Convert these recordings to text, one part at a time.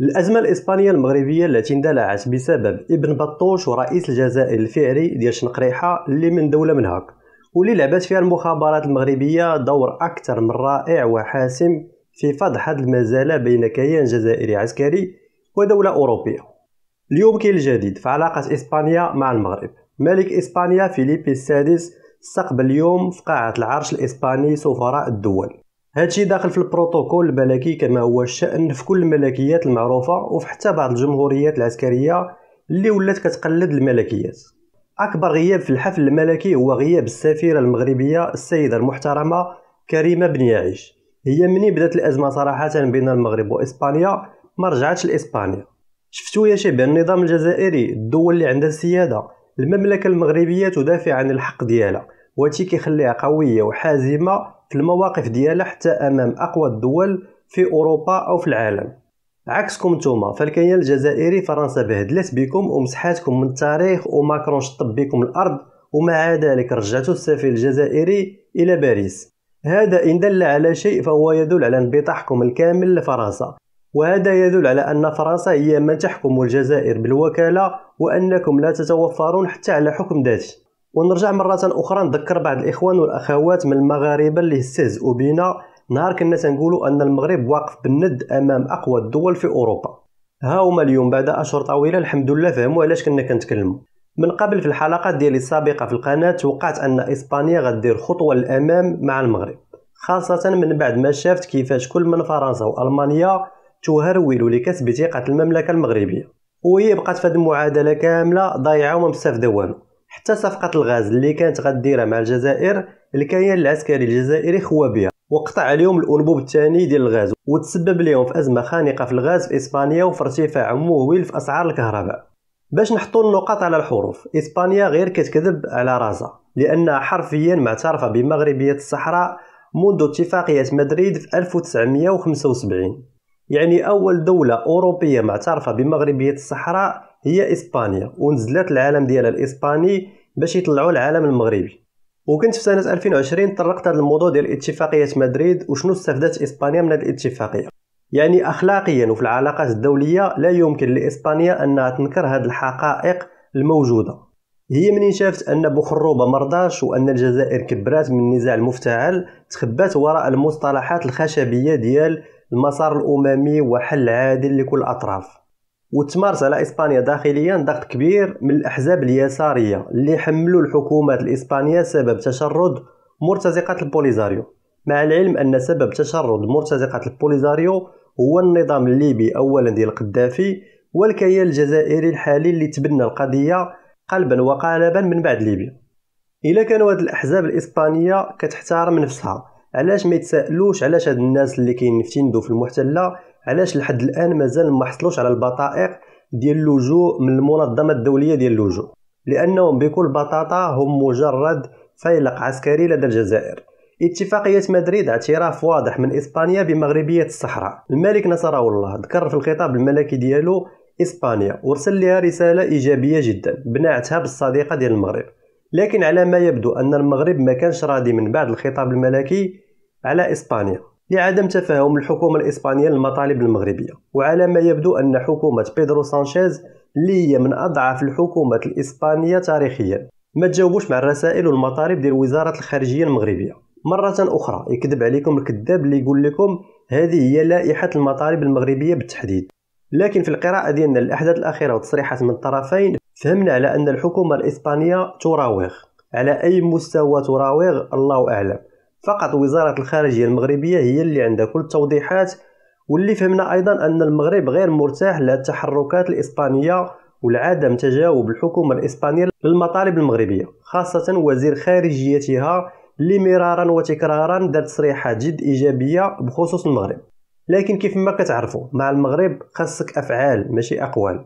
الأزمة الإسبانية المغربية التي اندلعت بسبب ابن بطوش ورئيس الجزائر الفعلي ديال شنقريحة اللي من دولة من هاك واللي لعبت فيها المخابرات المغربية دور أكثر من رائع وحاسم في فض هذه المزالة بين كيان جزائري عسكري ودولة أوروبية اليوم كاين الجديد في علاقة إسبانيا مع المغرب ملك إسبانيا فيليب السادس استقبل اليوم في قاعة العرش الإسباني سفراء الدول هادشي داخل في البروتوكول الملكي كما هو الشأن في كل الملكيات المعروفة وفي حتى بعض الجمهوريات العسكرية اللي ولات كتقلد الملكيات أكبر غياب في الحفل الملكي هو غياب السفيرة المغربية السيدة المحترمة كريمة بن يعيش هي مني بدات الأزمة صراحة بين المغرب وإسبانيا ما رجعتش لإسبانيا شفتو يا شباب النظام الجزائري الدول اللي عندها السيادة المملكة المغربية تدافع عن الحق ديالها وهادشي كيخليها قوية وحازمة في المواقف ديالها حتى امام اقوى الدول في اوروبا او في العالم عكسكم نتوما فالكيان الجزائري فرنسا بهدلت بكم ومسحاتكم من التاريخ وماكرون شطب بكم الارض ومع ذلك رجعتوا السفير الجزائري الى باريس هذا ان دل على شيء فهو يدل على انبطاحكم الكامل لفرنسا وهذا يدل على أن فرنسا هي من تحكم الجزائر بالوكالة وأنكم لا تتوفرون حتى على حكم ذاتي ونرجع مرة أخرى نذكر بعض الإخوان والأخوات من المغاربة اللي استهزؤوا بينا نهار كنا تنقولوا أن المغرب واقف بالند أمام أقوى الدول في أوروبا ها هما اليوم بعد أشهر طويلة الحمد لله فهموا علاش كنا كنتكلموا من قبل في الحلقات ديالي السابقة في القناة توقعت أن إسبانيا غدير خطوة للأمام مع المغرب خاصة من بعد ما شافت كيفاش كل من فرنسا وألمانيا تهرول لكسب ثقة المملكة المغربية وهي بقات في هذه المعادلة كاملة ضايعة وما والو حتى صفقة الغاز اللي كانت غديرها مع الجزائر الكيان العسكري الجزائري خوا بها وقطع عليهم الانبوب الثاني ديال الغاز وتسبب لهم في ازمه خانقه في الغاز في اسبانيا وفي ارتفاع مهول في اسعار الكهرباء باش نحطوا النقاط على الحروف اسبانيا غير كتكذب على رازا لانها حرفيا معترفه بمغربيه الصحراء منذ اتفاقيه مدريد في 1975 يعني اول دوله اوروبيه معترفه بمغربيه الصحراء هي اسبانيا ونزلات العالم ديالها الاسباني باش يطلعوا العالم المغربي وكنت في سنه 2020 طرقت هذا الموضوع ديال اتفاقيه مدريد وشنو استفدت اسبانيا من هذه الاتفاقيه يعني اخلاقيا وفي العلاقات الدوليه لا يمكن لاسبانيا انها تنكر هذه الحقائق الموجوده هي منين شافت ان بوخروبا مرضاش وان الجزائر كبرات من النزاع المفتعل تخبات وراء المصطلحات الخشبيه ديال المسار الاممي وحل عادل لكل الاطراف وتمارس على اسبانيا داخليا ضغط كبير من الاحزاب اليساريه اللي حملوا الحكومات الاسبانيه سبب تشرد مرتزقه البوليزاريو مع العلم ان سبب تشرد مرتزقه البوليزاريو هو النظام الليبي اولا ديال القدافي والكيان الجزائري الحالي اللي تبنى القضيه قلبا وقالبا من بعد ليبيا الا كانوا هاد الاحزاب الاسبانيه كتحتارم نفسها علاش ما يتسائلوش علاش هاد الناس اللي كينفتندوا في المحتله علاش لحد الان مازال ما حصلوش على البطائق ديال اللجوء من المنظمه الدوليه ديال اللجوء لانهم بكل بطاطا هم مجرد فيلق عسكري لدى الجزائر اتفاقية مدريد اعتراف واضح من إسبانيا بمغربية الصحراء الملك نصره الله ذكر في الخطاب الملكي ديالو إسبانيا ورسل لها رسالة إيجابية جدا بنعتها بالصديقة ديال المغرب لكن على ما يبدو أن المغرب ما كانش راضي من بعد الخطاب الملكي على إسبانيا لعدم تفاهم الحكومة الإسبانية للمطالب المغربية وعلى ما يبدو أن حكومة بيدرو سانشيز اللي هي من أضعف الحكومات الإسبانية تاريخيا ما تجاوبوش مع الرسائل والمطالب ديال وزارة الخارجية المغربية مرة أخرى يكذب عليكم الكذاب اللي يقول لكم هذه هي لائحة المطالب المغربية بالتحديد لكن في القراءة ديالنا للأحداث الأخيرة وتصريحات من الطرفين فهمنا على أن الحكومة الإسبانية تراوغ على أي مستوى تراوغ الله أعلم فقط وزارة الخارجية المغربية هي اللي عندها كل التوضيحات واللي فهمنا أيضا أن المغرب غير مرتاح للتحركات الإسبانية ولعدم تجاوب الحكومة الإسبانية للمطالب المغربية خاصة وزير خارجيتها اللي مرارا وتكرارا دار تصريحات جد إيجابية بخصوص المغرب لكن كيف ما كتعرفوا مع المغرب خاصك أفعال ماشي أقوال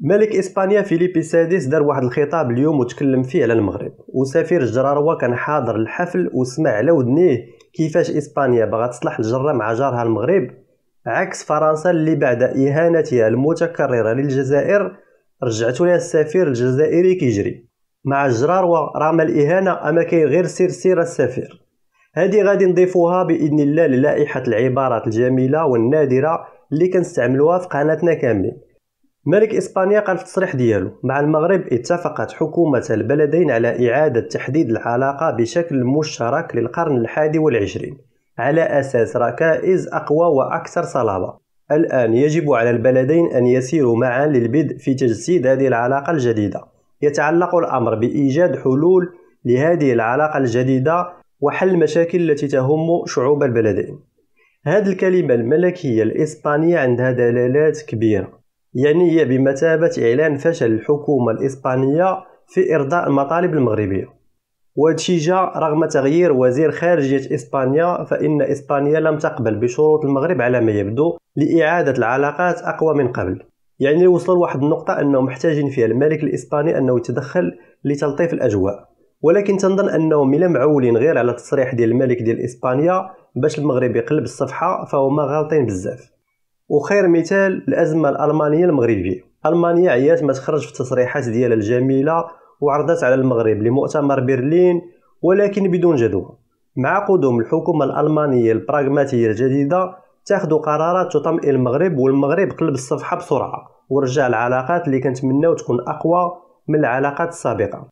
ملك إسبانيا فيليبي السادس دار واحد الخطاب اليوم وتكلم فيه على المغرب وسفير الجراروه كان حاضر الحفل وسمع على ودنيه كيفاش اسبانيا باغا تصلح الجره مع جارها المغرب عكس فرنسا اللي بعد اهانتها المتكرره للجزائر رجعت لها السفير الجزائري كيجري مع الجراروه رغم الاهانه اما كاين غير سير سير السفير هذه غادي نضيفوها باذن الله للائحه العبارات الجميله والنادره اللي كنستعملوها في قناتنا كاملين ملك إسبانيا قال في التصريح ديالو مع المغرب اتفقت حكومة البلدين على إعادة تحديد العلاقة بشكل مشترك للقرن الحادي والعشرين على أساس ركائز أقوى وأكثر صلابة الآن يجب على البلدين أن يسيروا معا للبدء في تجسيد هذه العلاقة الجديدة يتعلق الأمر بإيجاد حلول لهذه العلاقة الجديدة وحل المشاكل التي تهم شعوب البلدين هذه الكلمة الملكية الإسبانية عندها دلالات كبيرة يعني هي بمثابة إعلان فشل الحكومة الإسبانية في إرضاء المطالب المغربية وهادشي جاء رغم تغيير وزير خارجية إسبانيا فإن إسبانيا لم تقبل بشروط المغرب على ما يبدو لإعادة العلاقات أقوى من قبل يعني وصلوا لواحد النقطة أنهم محتاجين فيها الملك الإسباني أنه يتدخل لتلطيف الأجواء ولكن تنظن أنهم ملا معولين غير على التصريح ديال الملك ديال إسبانيا باش المغرب يقلب الصفحة فهما غالطين بزاف وخير مثال الازمه الالمانيه المغربيه المانيا عيات ما تخرج في التصريحات ديالها الجميله وعرضت على المغرب لمؤتمر برلين ولكن بدون جدوى مع قدوم الحكومه الالمانيه البراغماتيه الجديده تاخذ قرارات تطمئن المغرب والمغرب قلب الصفحه بسرعه ورجع العلاقات اللي كنتمناو تكون اقوى من العلاقات السابقه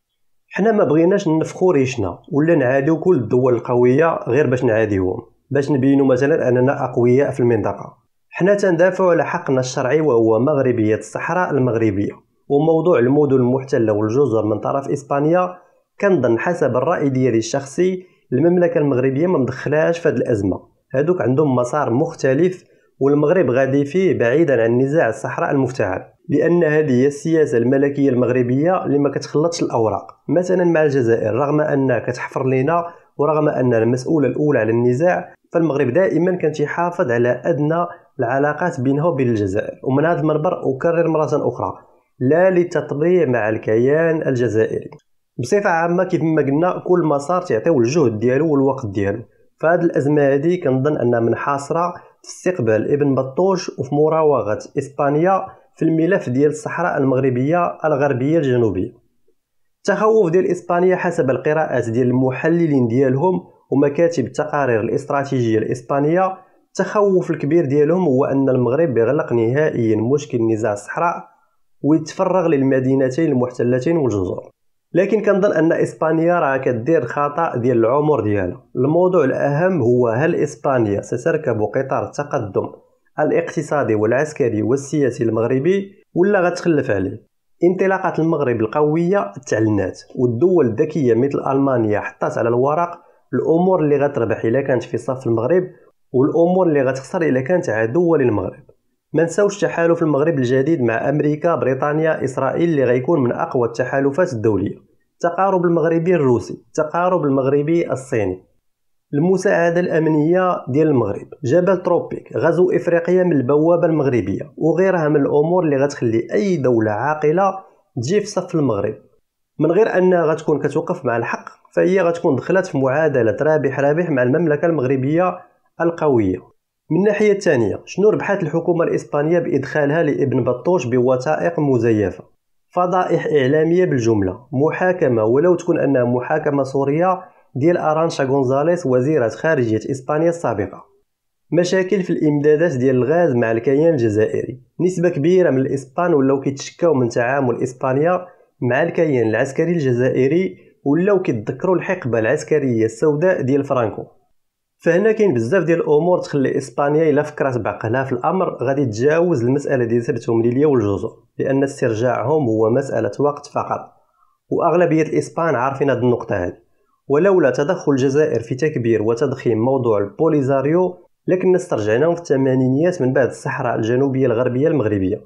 حنا ما بغيناش ننفخو ريشنا ولا نعاديو كل الدول القويه غير باش نعاديوهم باش نبينو مثلا اننا اقوياء في المنطقه حنا تندافعو على حقنا الشرعي وهو مغربية الصحراء المغربية وموضوع المدن المحتلة والجزر من طرف إسبانيا كنظن حسب الرأي ديالي الشخصي المملكة المغربية ما مدخلاش في هذه الأزمة هادوك عندهم مسار مختلف والمغرب غادي فيه بعيدا عن نزاع الصحراء المفتعل لان هذه هي السياسه الملكيه المغربيه اللي كتخلطش الاوراق مثلا مع الجزائر رغم انها كتحفر لينا ورغم انها المسؤوله الاولى على النزاع فالمغرب دائما كان تيحافظ على ادنى العلاقات بينها وبين الجزائر ومن هذا المنبر أكرر مرة أخرى لا للتطبيع مع الكيان الجزائري بصفة عامة كيف ما قلنا كل مسار تيعطيو الجهد ديالو والوقت ديالو فهاد الأزمة هادي كنظن أنها منحاصرة في استقبال ابن بطوش وفي مراوغة إسبانيا في الملف ديال الصحراء المغربية الغربية الجنوبية التخوف ديال إسبانيا حسب القراءات ديال المحللين ديالهم ومكاتب التقارير الاستراتيجية الإسبانية التخوف الكبير ديالهم هو ان المغرب يغلق نهائيا مشكل نزاع الصحراء ويتفرغ للمدينتين المحتلتين والجزر لكن كنظن ان اسبانيا راه كدير خطا ديال العمر ديالها الموضوع الاهم هو هل اسبانيا ستركب قطار التقدم الاقتصادي والعسكري والسياسي المغربي ولا غتخلف عليه انطلاقات المغرب القويه تعلنات والدول الذكيه مثل المانيا حطات على الورق الامور اللي غتربح الا كانت في صف المغرب والامور اللي غتخسر الا كانت عدوه للمغرب ما نساوش تحالف المغرب الجديد مع امريكا بريطانيا اسرائيل اللي غيكون من اقوى التحالفات الدوليه التقارب المغربي الروسي التقارب المغربي الصيني المساعدة الأمنية ديال المغرب جبل تروبيك غزو إفريقيا من البوابة المغربية وغيرها من الأمور اللي غتخلي أي دولة عاقلة تجي في صف المغرب من غير أنها غتكون كتوقف مع الحق فهي غتكون دخلت في معادلة رابح رابح مع المملكة المغربية القوية من الناحية الثانية شنو ربحت الحكومة الإسبانية بإدخالها لابن بطوش بوثائق مزيفة فضائح إعلامية بالجملة محاكمة ولو تكون أنها محاكمة سورية ديال أرانشا غونزاليس وزيرة خارجية إسبانيا السابقة مشاكل في الإمدادات ديال الغاز مع الكيان الجزائري نسبة كبيرة من الإسبان ولاو كيتشكاو من تعامل إسبانيا مع الكيان العسكري الجزائري ولاو كيتذكروا الحقبة العسكرية السوداء ديال فرانكو فهنا كاين بزاف ديال الامور تخلي اسبانيا الا فكرات بعقلها في الامر غادي تجاوز المساله ديال سبتهم ليليا والجزر لان استرجاعهم هو مساله وقت فقط واغلبيه الاسبان عارفين هذه النقطه هذه ولولا تدخل الجزائر في تكبير وتضخيم موضوع البوليزاريو لكن استرجعناهم في الثمانينيات من بعد الصحراء الجنوبيه الغربيه المغربيه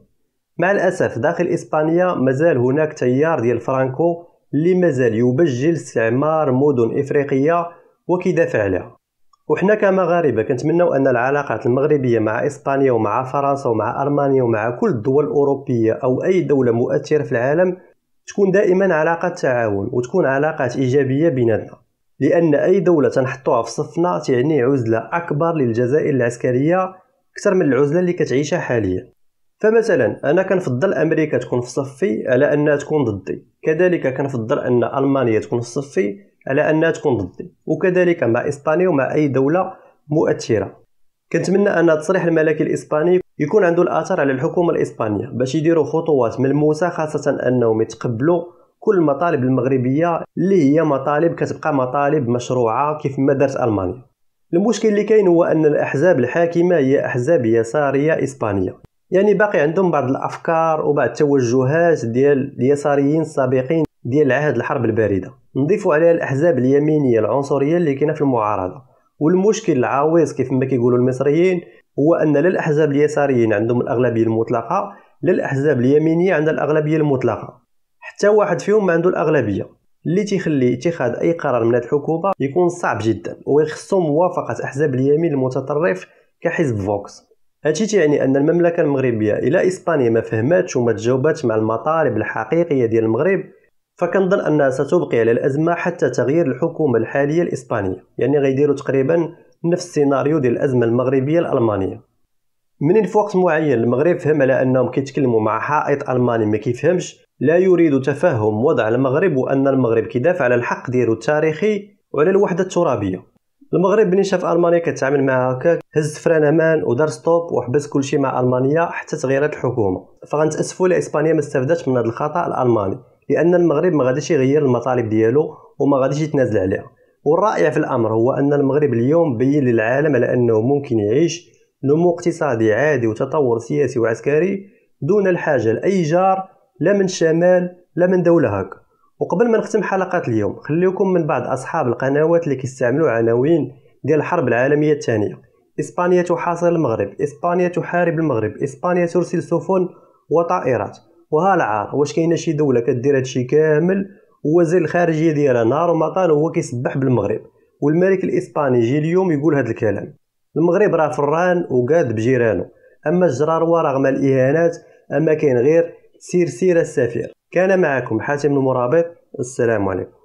مع الاسف داخل اسبانيا مازال هناك تيار ديال فرانكو اللي مازال يبجل استعمار مدن افريقيه وكيدافع عليها وحنا كمغاربه كنتمناو ان العلاقات المغربيه مع اسبانيا ومع فرنسا ومع المانيا ومع كل الدول الاوروبيه او اي دوله مؤثره في العالم تكون دائما علاقه تعاون وتكون علاقات ايجابيه بيناتنا لان اي دوله تنحطوها في صفنا تعني عزله اكبر للجزائر العسكريه اكثر من العزله اللي كتعيشها حاليا فمثلا انا كنفضل امريكا تكون في صفي على انها تكون ضدي كذلك كنفضل ان المانيا تكون في صفي على أنها تكون ضدي وكذلك مع إسبانيا ومع أي دولة مؤثرة كنتمنى أن التصريح الملكي الإسباني يكون عنده الأثر على الحكومة الإسبانية باش يديروا خطوات ملموسة خاصة أنهم يتقبلوا كل المطالب المغربية اللي هي مطالب كتبقى مطالب مشروعة كيف ما دارت ألمانيا المشكل اللي كاين هو أن الأحزاب الحاكمة هي أحزاب يسارية إسبانية يعني باقي عندهم بعض الأفكار وبعض التوجهات ديال اليساريين السابقين ديال عهد الحرب الباردة نضيفوا عليها الاحزاب اليمينيه العنصريه اللي كاينه في المعارضه والمشكل العويص كيف ما كيقولوا المصريين هو ان لا الاحزاب اليساريين عندهم الاغلبيه المطلقه لا الاحزاب اليمينيه عندها الاغلبيه المطلقه حتى واحد فيهم ما عنده الاغلبيه اللي تيخلي اتخاذ اي قرار من الحكومه يكون صعب جدا ويخصو موافقه احزاب اليمين المتطرف كحزب فوكس هادشي يعني ان المملكه المغربيه الى اسبانيا ما فهمتش وما تجاوبتش مع المطالب الحقيقيه ديال المغرب فكنظن انها ستبقي على الازمه حتى تغيير الحكومه الحاليه الاسبانيه يعني غيديروا تقريبا نفس السيناريو ديال الازمه المغربيه الالمانيه منين في وقت معين المغرب فهم على انهم كيتكلموا مع حائط الماني ما كيفهمش لا يريد تفهم وضع المغرب وان المغرب كيدافع على الحق ديالو التاريخي وعلى الوحده الترابيه المغرب ملي شاف المانيا كتعامل معها هكاك هز فران امان ودار ستوب وحبس كلشي مع المانيا حتى تغيرت الحكومه فغنتاسفوا لاسبانيا ما استفدتش من هذا الخطا الالماني لان المغرب ما غاديش يغير المطالب ديالو وما غاديش يتنازل عليها والرائع في الامر هو ان المغرب اليوم بين للعالم على انه ممكن يعيش نمو اقتصادي عادي وتطور سياسي وعسكري دون الحاجه لاي جار لا من شمال لا من دوله هكا وقبل ما نختم حلقات اليوم خليكم من بعض اصحاب القنوات اللي كيستعملوا عناوين ديال الحرب العالميه الثانيه اسبانيا تحاصر المغرب اسبانيا تحارب المغرب اسبانيا ترسل سفن وطائرات وها العار واش كاينه شي دوله كدير هادشي كامل ووزير الخارجيه ديالها نهار ومطار هو كيسبح بالمغرب والملك الاسباني يجي اليوم يقول هذا الكلام المغرب راه فران وقاد بجيرانه اما الجرار رغم الاهانات اما كاين غير سير سير السفير كان معكم حاتم المرابط السلام عليكم